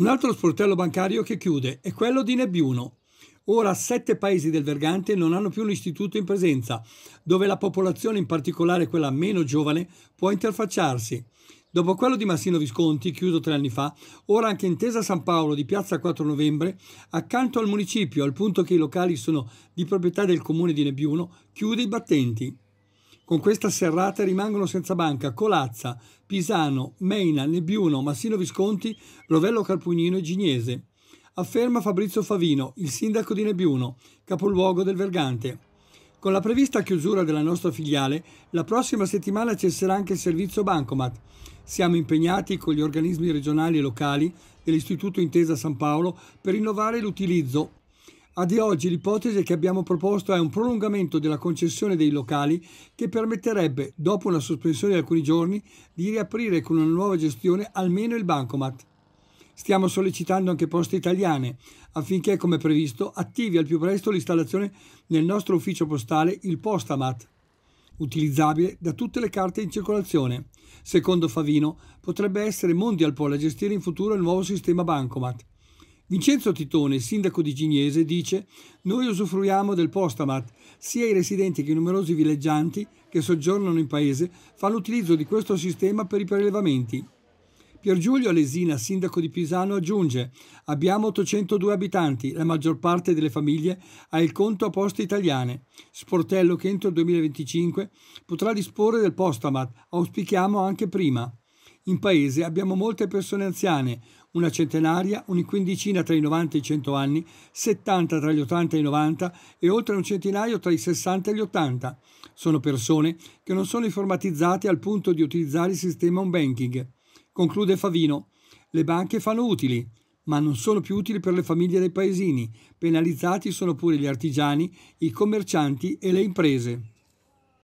Un altro sportello bancario che chiude è quello di Nebbiuno. Ora sette paesi del Vergante non hanno più un istituto in presenza, dove la popolazione, in particolare quella meno giovane, può interfacciarsi. Dopo quello di Massino Visconti, chiuso tre anni fa, ora anche Intesa San Paolo di Piazza 4 Novembre, accanto al municipio, al punto che i locali sono di proprietà del comune di Nebbiuno, chiude i battenti. Con questa serrata rimangono senza banca Colazza, Pisano, Meina, Nebbiuno, Massino Visconti, Rovello Carpugnino e Gignese. Afferma Fabrizio Favino, il sindaco di Nebbiuno, capoluogo del Vergante. Con la prevista chiusura della nostra filiale, la prossima settimana cesserà anche il servizio Bancomat. Siamo impegnati con gli organismi regionali e locali dell'Istituto Intesa San Paolo per rinnovare l'utilizzo a di oggi l'ipotesi che abbiamo proposto è un prolungamento della concessione dei locali che permetterebbe, dopo una sospensione di alcuni giorni, di riaprire con una nuova gestione almeno il bancomat. Stiamo sollecitando anche poste italiane affinché, come previsto, attivi al più presto l'installazione nel nostro ufficio postale il Postamat, utilizzabile da tutte le carte in circolazione. Secondo Favino, potrebbe essere Mondialpol a gestire in futuro il nuovo sistema Bancomat. Vincenzo Titone, sindaco di Gignese, dice «Noi usufruiamo del Postamat, sia i residenti che i numerosi villeggianti che soggiornano in paese fanno utilizzo di questo sistema per i prelevamenti». Pier Giulio Alesina, sindaco di Pisano, aggiunge «Abbiamo 802 abitanti, la maggior parte delle famiglie ha il conto a poste italiane. Sportello che entro il 2025 potrà disporre del Postamat, auspichiamo anche prima». In paese abbiamo molte persone anziane, una centenaria, una quindicina tra i 90 e i 100 anni, 70 tra gli 80 e i 90 e oltre un centinaio tra i 60 e gli 80. Sono persone che non sono informatizzate al punto di utilizzare il sistema home banking. Conclude Favino, le banche fanno utili, ma non sono più utili per le famiglie dei paesini. Penalizzati sono pure gli artigiani, i commercianti e le imprese.